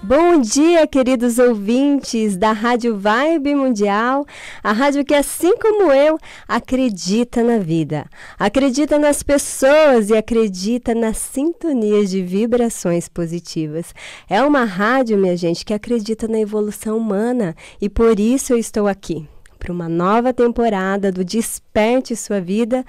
Bom dia, queridos ouvintes da Rádio Vibe Mundial, a rádio que, assim como eu, acredita na vida, acredita nas pessoas e acredita nas sintonias de vibrações positivas. É uma rádio, minha gente, que acredita na evolução humana e por isso eu estou aqui para uma nova temporada do Desperte Sua Vida,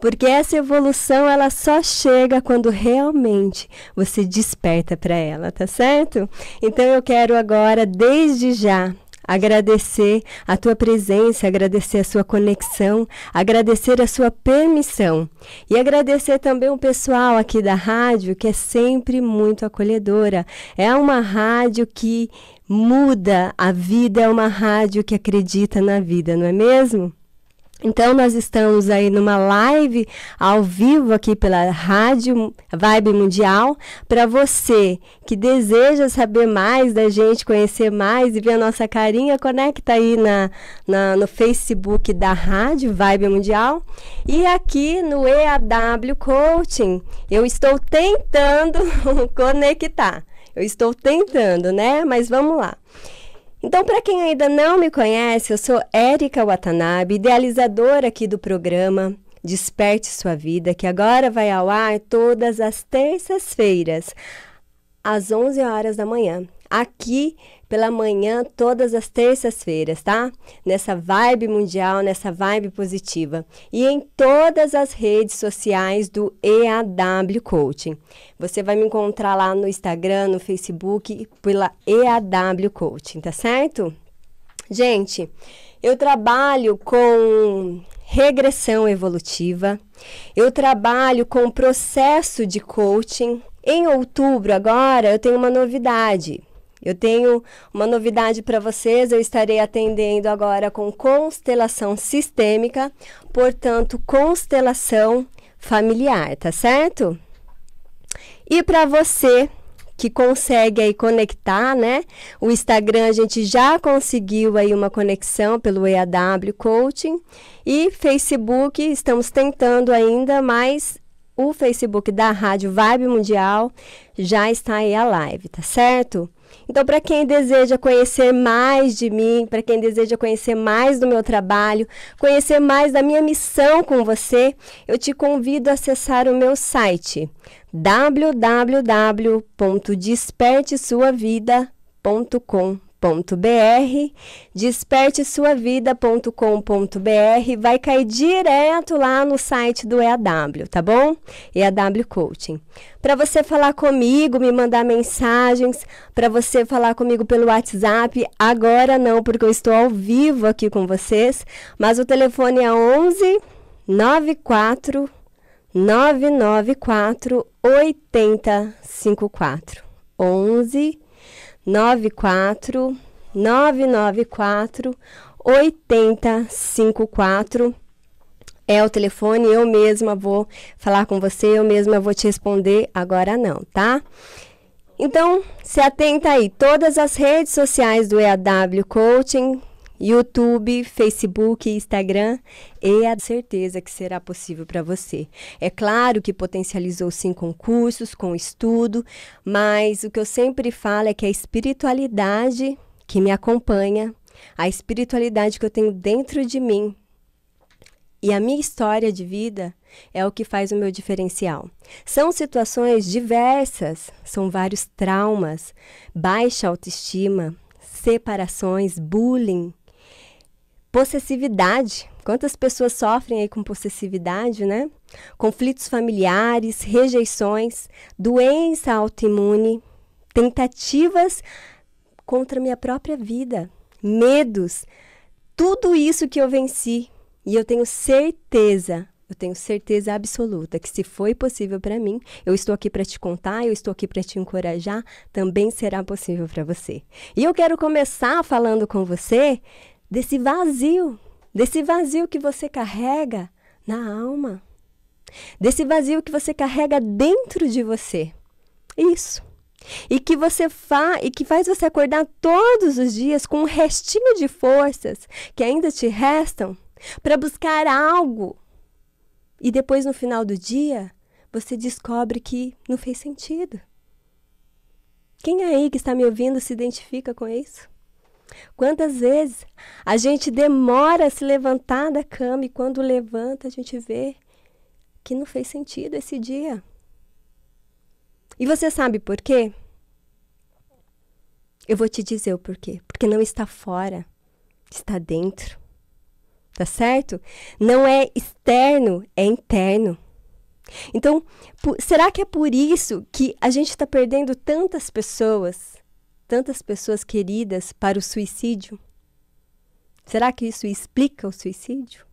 porque essa evolução ela só chega quando realmente você desperta para ela, tá certo? Então eu quero agora, desde já, agradecer a tua presença, agradecer a sua conexão, agradecer a sua permissão e agradecer também o pessoal aqui da rádio que é sempre muito acolhedora. É uma rádio que muda a vida, é uma rádio que acredita na vida, não é mesmo? Então, nós estamos aí numa live ao vivo aqui pela Rádio Vibe Mundial. Para você que deseja saber mais da gente, conhecer mais e ver a nossa carinha, conecta aí na, na no Facebook da Rádio Vibe Mundial. E aqui no EAW Coaching, eu estou tentando conectar. Eu estou tentando, né? Mas vamos lá. Então, para quem ainda não me conhece, eu sou Érica Watanabe, idealizadora aqui do programa Desperte Sua Vida, que agora vai ao ar todas as terças-feiras, às 11 horas da manhã, aqui pela manhã, todas as terças-feiras, tá? Nessa vibe mundial, nessa vibe positiva. E em todas as redes sociais do EAW Coaching. Você vai me encontrar lá no Instagram, no Facebook, pela EAW Coaching, tá certo? Gente, eu trabalho com regressão evolutiva, eu trabalho com processo de coaching. Em outubro, agora, eu tenho uma novidade. Eu tenho uma novidade para vocês, eu estarei atendendo agora com constelação sistêmica, portanto, constelação familiar, tá certo? E para você que consegue aí conectar, né? O Instagram a gente já conseguiu aí uma conexão pelo EAW Coaching e Facebook estamos tentando ainda, mas o Facebook da Rádio Vibe Mundial já está aí a live, tá certo? Então, para quem deseja conhecer mais de mim, para quem deseja conhecer mais do meu trabalho, conhecer mais da minha missão com você, eu te convido a acessar o meu site www.despertesuavida.com desperte sua vidacombr vai cair direto lá no site do EAW, tá bom? EAW Coaching. Para você falar comigo, me mandar mensagens, para você falar comigo pelo WhatsApp, agora não, porque eu estou ao vivo aqui com vocês, mas o telefone é 11 94 994 8054. 11 94 994 8054 é o telefone, eu mesma vou falar com você, eu mesma vou te responder agora não, tá? Então, se atenta aí, todas as redes sociais do EAW Coaching YouTube, Facebook, Instagram e a certeza que será possível para você. É claro que potencializou sim com cursos, com estudo, mas o que eu sempre falo é que a espiritualidade que me acompanha, a espiritualidade que eu tenho dentro de mim e a minha história de vida é o que faz o meu diferencial. São situações diversas, são vários traumas, baixa autoestima, separações, bullying, Possessividade. Quantas pessoas sofrem aí com possessividade, né? Conflitos familiares, rejeições, doença autoimune, tentativas contra minha própria vida, medos. Tudo isso que eu venci e eu tenho certeza eu tenho certeza absoluta que, se foi possível para mim, eu estou aqui para te contar, eu estou aqui para te encorajar, também será possível para você. E eu quero começar falando com você desse vazio, desse vazio que você carrega na alma, desse vazio que você carrega dentro de você. Isso. E que você fa e que faz você acordar todos os dias com um restinho de forças que ainda te restam para buscar algo. E depois no final do dia, você descobre que não fez sentido. Quem é aí que está me ouvindo se identifica com isso? Quantas vezes a gente demora a se levantar da cama e quando levanta a gente vê que não fez sentido esse dia. E você sabe por quê? Eu vou te dizer o porquê. Porque não está fora, está dentro. Tá certo? Não é externo, é interno. Então, será que é por isso que a gente está perdendo tantas pessoas tantas pessoas queridas para o suicídio? Será que isso explica o suicídio?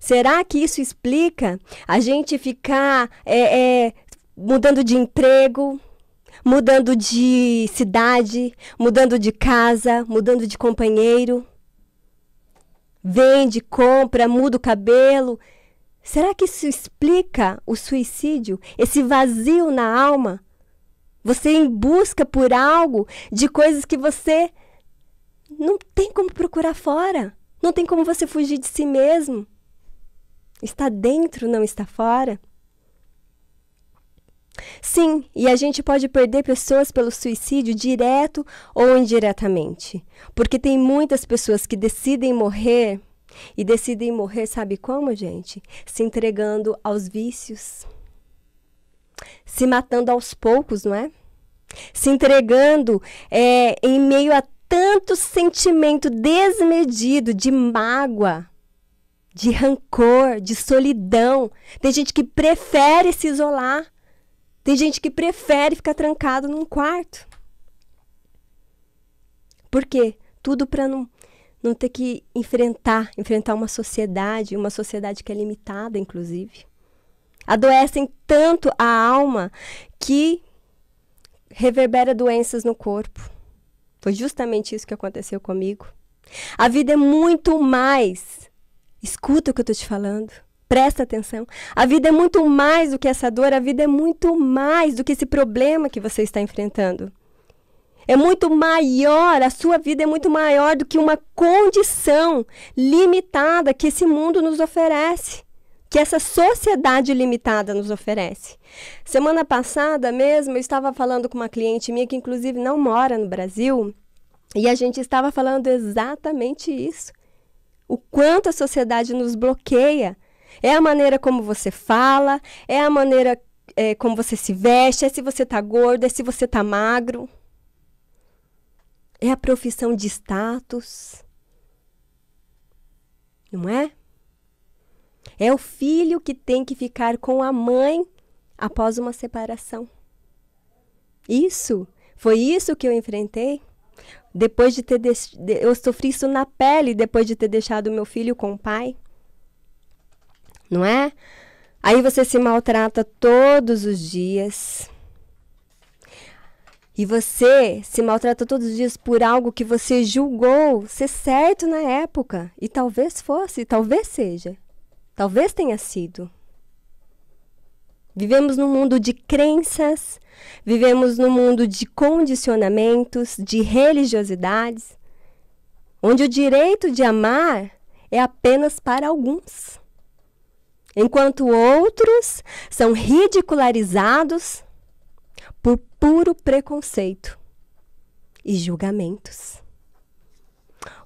Será que isso explica a gente ficar é, é, mudando de emprego, mudando de cidade, mudando de casa, mudando de companheiro? Vende, compra, muda o cabelo. Será que isso explica o suicídio, esse vazio na alma você é em busca por algo de coisas que você não tem como procurar fora. Não tem como você fugir de si mesmo. Está dentro, não está fora. Sim, e a gente pode perder pessoas pelo suicídio direto ou indiretamente. Porque tem muitas pessoas que decidem morrer e decidem morrer, sabe como, gente? Se entregando aos vícios, se matando aos poucos, não é? se entregando é, em meio a tanto sentimento desmedido de mágoa, de rancor, de solidão. Tem gente que prefere se isolar. Tem gente que prefere ficar trancado num quarto. Por quê? Tudo para não, não ter que enfrentar, enfrentar uma sociedade, uma sociedade que é limitada, inclusive. Adoecem tanto a alma que reverbera doenças no corpo. Foi justamente isso que aconteceu comigo. A vida é muito mais. Escuta o que eu estou te falando. Presta atenção. A vida é muito mais do que essa dor, a vida é muito mais do que esse problema que você está enfrentando. É muito maior, a sua vida é muito maior do que uma condição limitada que esse mundo nos oferece que essa sociedade limitada nos oferece. Semana passada mesmo, eu estava falando com uma cliente minha que, inclusive, não mora no Brasil, e a gente estava falando exatamente isso. O quanto a sociedade nos bloqueia. É a maneira como você fala, é a maneira é, como você se veste, é se você está gordo, é se você está magro. É a profissão de status. Não é? É o filho que tem que ficar com a mãe após uma separação. Isso, foi isso que eu enfrentei. Depois de ter eu sofri isso na pele depois de ter deixado meu filho com o pai. Não é? Aí você se maltrata todos os dias. E você se maltrata todos os dias por algo que você julgou ser certo na época. E talvez fosse, talvez seja. Talvez tenha sido. Vivemos num mundo de crenças, vivemos num mundo de condicionamentos, de religiosidades, onde o direito de amar é apenas para alguns, enquanto outros são ridicularizados por puro preconceito e julgamentos.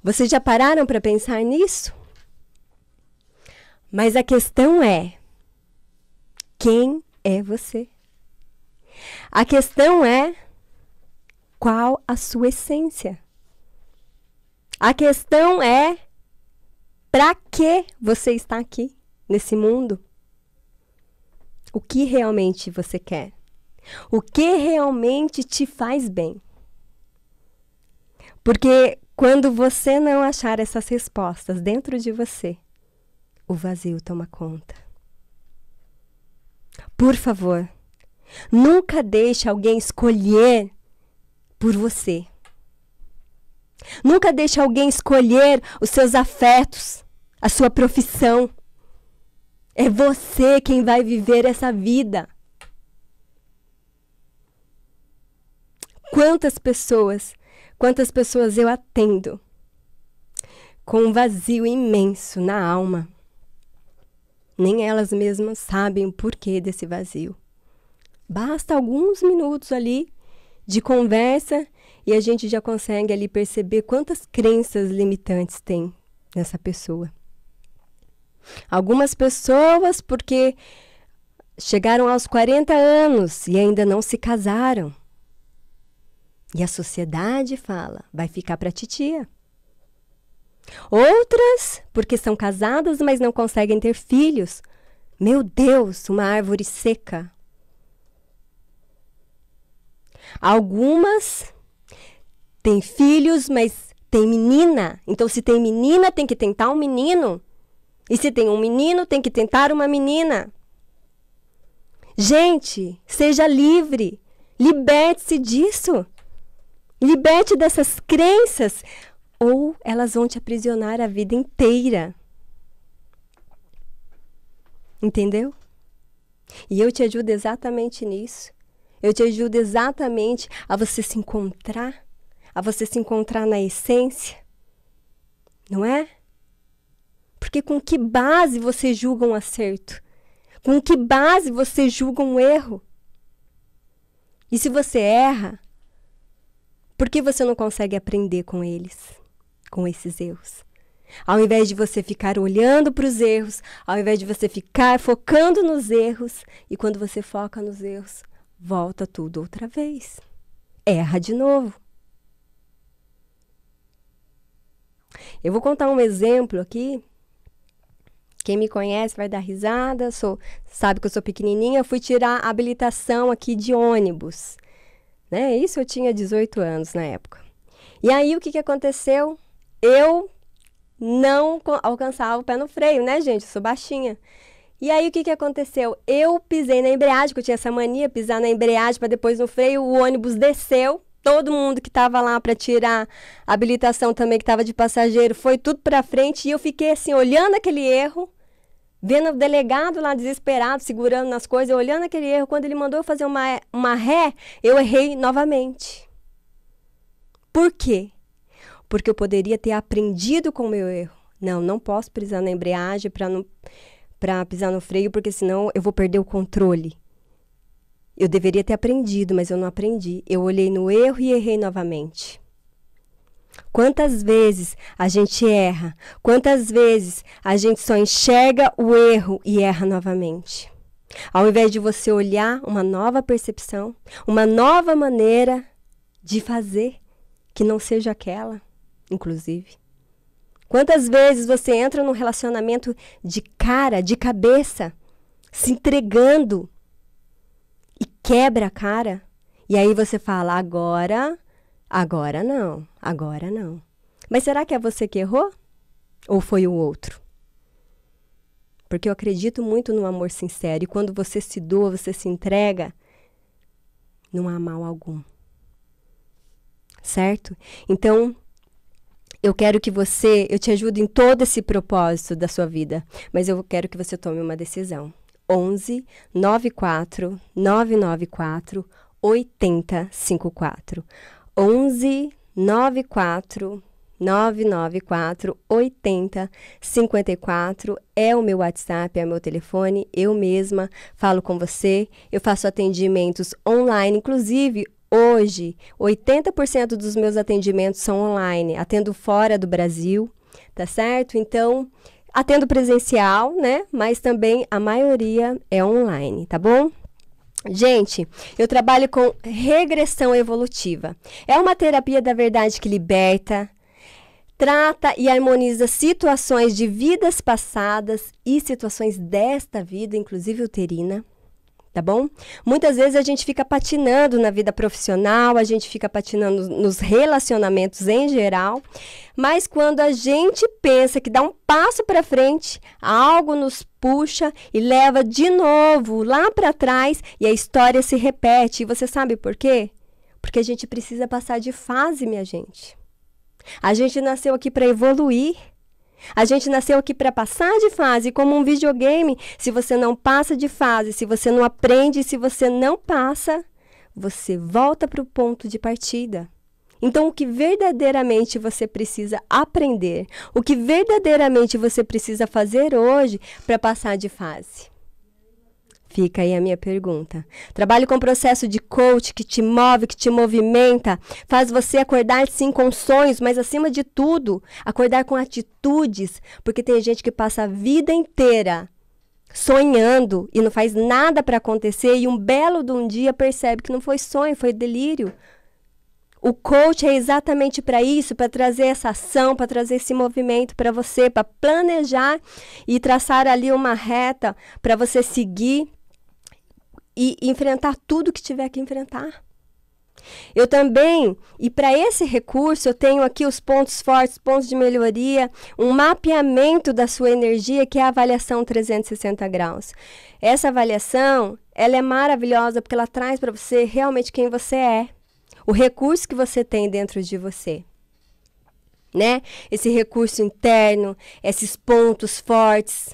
Vocês já pararam para pensar nisso? Mas a questão é: quem é você? A questão é: qual a sua essência? A questão é: para que você está aqui nesse mundo? O que realmente você quer? O que realmente te faz bem? Porque quando você não achar essas respostas dentro de você, o vazio toma conta. Por favor, nunca deixe alguém escolher por você. Nunca deixe alguém escolher os seus afetos, a sua profissão. É você quem vai viver essa vida. Quantas pessoas, quantas pessoas eu atendo com um vazio imenso na alma, nem elas mesmas sabem o porquê desse vazio. Basta alguns minutos ali de conversa e a gente já consegue ali perceber quantas crenças limitantes tem nessa pessoa. Algumas pessoas, porque chegaram aos 40 anos e ainda não se casaram. E a sociedade fala: vai ficar para titia. Outras, porque são casadas, mas não conseguem ter filhos. Meu Deus, uma árvore seca. Algumas têm filhos, mas têm menina. Então, se tem menina, tem que tentar um menino. E se tem um menino, tem que tentar uma menina. Gente, seja livre. Liberte-se disso. Liberte dessas crenças ou elas vão te aprisionar a vida inteira. Entendeu? E eu te ajudo exatamente nisso. Eu te ajudo exatamente a você se encontrar, a você se encontrar na essência. Não é? Porque com que base você julga um acerto? Com que base você julga um erro? E se você erra, por que você não consegue aprender com eles? com esses erros. Ao invés de você ficar olhando para os erros, ao invés de você ficar focando nos erros, e quando você foca nos erros, volta tudo outra vez. Erra de novo. Eu vou contar um exemplo aqui. Quem me conhece vai dar risada, sou, sabe que eu sou pequenininha, eu fui tirar a habilitação aqui de ônibus. Né? Isso eu tinha 18 anos na época. E aí o que, que aconteceu? eu não alcançava o pé no freio, né, gente? Eu sou baixinha. E aí o que, que aconteceu? Eu pisei na embreagem, que eu tinha essa mania, pisar na embreagem para depois no freio, o ônibus desceu. Todo mundo que estava lá para tirar a habilitação também, que estava de passageiro, foi tudo para frente. E eu fiquei assim, olhando aquele erro, vendo o delegado lá desesperado, segurando nas coisas, olhando aquele erro. Quando ele mandou eu fazer uma, uma ré, eu errei novamente. Por quê? porque eu poderia ter aprendido com o meu erro. Não, não posso pisar na embreagem para não para pisar no freio, porque senão eu vou perder o controle. Eu deveria ter aprendido, mas eu não aprendi. Eu olhei no erro e errei novamente. Quantas vezes a gente erra? Quantas vezes a gente só enxerga o erro e erra novamente? Ao invés de você olhar uma nova percepção, uma nova maneira de fazer que não seja aquela inclusive. Quantas vezes você entra num relacionamento de cara, de cabeça, se entregando e quebra a cara? E aí você fala: agora, agora não, agora não. Mas será que é você que errou? Ou foi o outro? Porque eu acredito muito no amor sincero e quando você se doa, você se entrega, não há mal algum. Certo? Então, eu quero que você, eu te ajudo em todo esse propósito da sua vida, mas eu quero que você tome uma decisão. 11 94 994 8054. 11 94 994 80 54 é o meu WhatsApp, é o meu telefone, eu mesma falo com você, eu faço atendimentos online, inclusive Hoje, 80% dos meus atendimentos são online, atendo fora do Brasil, tá certo? Então, atendo presencial, né? Mas também a maioria é online, tá bom? Gente, eu trabalho com regressão evolutiva. É uma terapia da verdade que liberta, trata e harmoniza situações de vidas passadas e situações desta vida, inclusive uterina, tá bom? Muitas vezes a gente fica patinando na vida profissional, a gente fica patinando nos relacionamentos em geral, mas quando a gente pensa que dá um passo para frente, algo nos puxa e leva de novo lá para trás e a história se repete. E você sabe por quê? Porque a gente precisa passar de fase, minha gente. A gente nasceu aqui para evoluir. A gente nasceu aqui para passar de fase, como um videogame. Se você não passa de fase, se você não aprende, se você não passa, você volta para o ponto de partida. Então, o que verdadeiramente você precisa aprender, o que verdadeiramente você precisa fazer hoje para passar de fase? Fica aí a minha pergunta. Trabalho com processo de coach que te move, que te movimenta, faz você acordar sim com sonhos, mas acima de tudo, acordar com atitudes, porque tem gente que passa a vida inteira sonhando e não faz nada para acontecer e um belo de um dia percebe que não foi sonho, foi delírio. O coach é exatamente para isso, para trazer essa ação, para trazer esse movimento para você, para planejar e traçar ali uma reta para você seguir e enfrentar tudo que tiver que enfrentar. Eu também, e para esse recurso, eu tenho aqui os pontos fortes, pontos de melhoria, um mapeamento da sua energia, que é a avaliação 360 graus. Essa avaliação, ela é maravilhosa porque ela traz para você realmente quem você é, o recurso que você tem dentro de você. Né? Esse recurso interno, esses pontos fortes,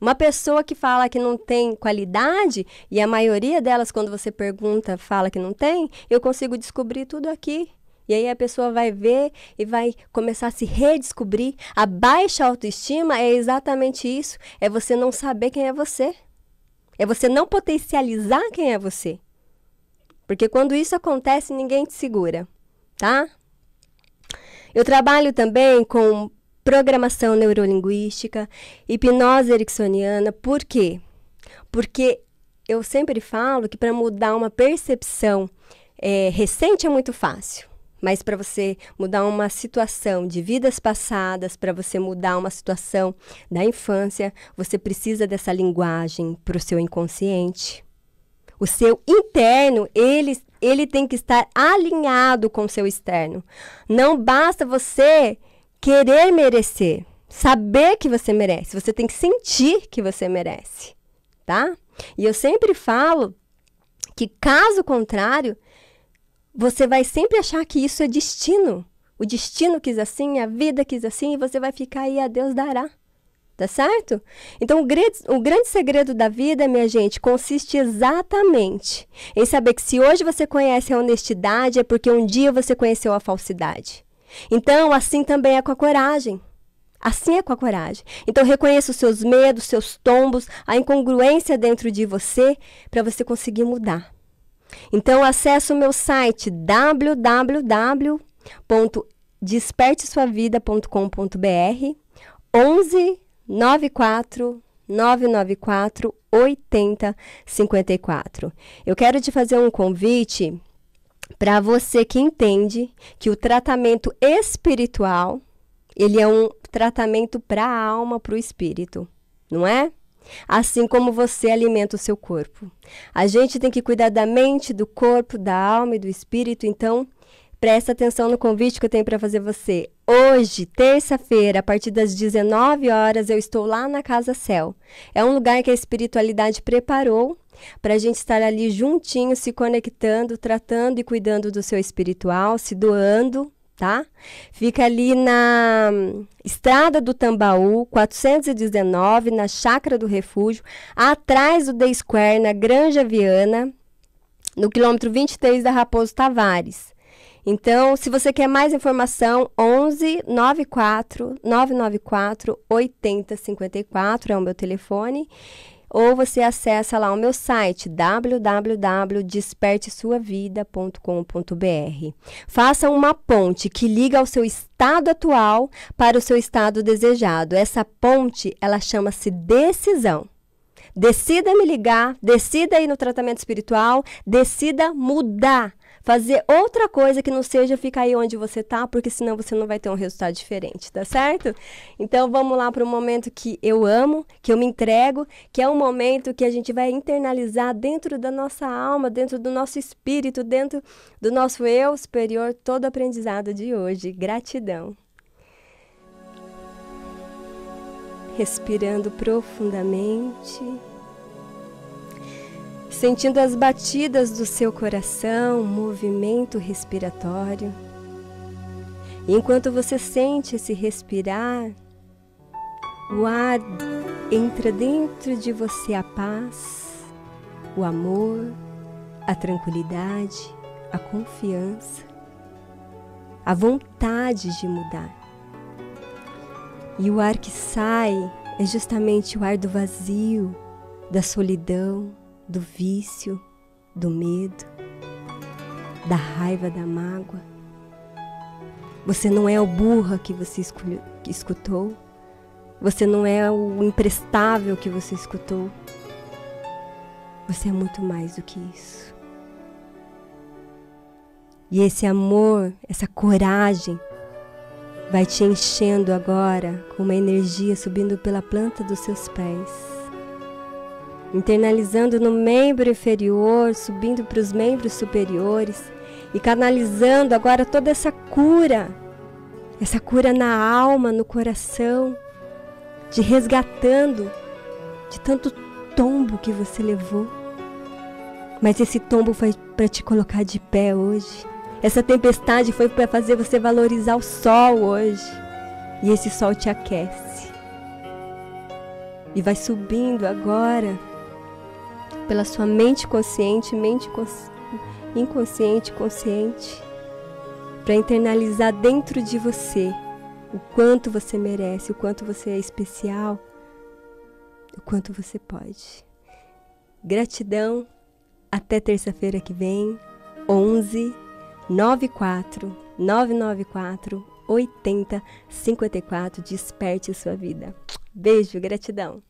uma pessoa que fala que não tem qualidade, e a maioria delas, quando você pergunta, fala que não tem, eu consigo descobrir tudo aqui. E aí a pessoa vai ver e vai começar a se redescobrir. A baixa autoestima é exatamente isso: é você não saber quem é você. É você não potencializar quem é você. Porque quando isso acontece, ninguém te segura, tá? Eu trabalho também com programação neurolinguística, hipnose ericksoniana. Por quê? Porque eu sempre falo que para mudar uma percepção é, recente é muito fácil. Mas para você mudar uma situação de vidas passadas, para você mudar uma situação da infância, você precisa dessa linguagem para o seu inconsciente. O seu interno, ele, ele tem que estar alinhado com o seu externo. Não basta você querer merecer, saber que você merece, você tem que sentir que você merece, tá? E eu sempre falo que caso contrário, você vai sempre achar que isso é destino. O destino quis assim, a vida quis assim, e você vai ficar aí a Deus dará. Tá certo? Então, o grande, o grande segredo da vida, minha gente, consiste exatamente em saber que se hoje você conhece a honestidade, é porque um dia você conheceu a falsidade. Então, assim também é com a coragem. Assim é com a coragem. Então, reconheça os seus medos, seus tombos, a incongruência dentro de você para você conseguir mudar. Então, acesse o meu site www.despertesuavida.com.br 11 94 994 80 54. Eu quero te fazer um convite para você que entende que o tratamento espiritual, ele é um tratamento para a alma, para o espírito, não é? Assim como você alimenta o seu corpo. A gente tem que cuidar da mente, do corpo, da alma e do espírito, então Presta atenção no convite que eu tenho para fazer você. Hoje, terça-feira, a partir das 19 horas, eu estou lá na Casa Céu. É um lugar que a espiritualidade preparou para a gente estar ali juntinho, se conectando, tratando e cuidando do seu espiritual, se doando, tá? Fica ali na Estrada do Tambaú, 419, na Chácara do Refúgio, atrás do Day Square, na Granja Viana, no quilômetro 23 da Raposo Tavares. Então, se você quer mais informação, 11 94 994 8054 é o meu telefone. Ou você acessa lá o meu site www.despertesuavida.com.br. Faça uma ponte que liga ao seu estado atual para o seu estado desejado. Essa ponte, ela chama-se decisão. Decida me ligar, decida ir no tratamento espiritual, decida mudar fazer outra coisa que não seja ficar aí onde você tá, porque senão você não vai ter um resultado diferente, tá certo? Então vamos lá para o momento que eu amo, que eu me entrego, que é um momento que a gente vai internalizar dentro da nossa alma, dentro do nosso espírito, dentro do nosso eu superior todo o aprendizado de hoje. Gratidão. Respirando profundamente sentindo as batidas do seu coração, movimento respiratório. E enquanto você sente esse respirar, o ar entra dentro de você a paz, o amor, a tranquilidade, a confiança, a vontade de mudar. E o ar que sai é justamente o ar do vazio, da solidão, do vício, do medo, da raiva, da mágoa. Você não é o burra que você escutou. Você não é o imprestável que você escutou. Você é muito mais do que isso. E esse amor, essa coragem, vai te enchendo agora com uma energia subindo pela planta dos seus pés internalizando no membro inferior, subindo para os membros superiores e canalizando agora toda essa cura, essa cura na alma, no coração, te resgatando de tanto tombo que você levou. Mas esse tombo foi para te colocar de pé hoje. Essa tempestade foi para fazer você valorizar o sol hoje. E esse sol te aquece. E vai subindo agora pela sua mente consciente, mente inconsciente, consciente, para internalizar dentro de você o quanto você merece, o quanto você é especial, o quanto você pode. Gratidão. Até terça-feira que vem, 11 94 994 80 54. Desperte sua vida. Beijo, gratidão.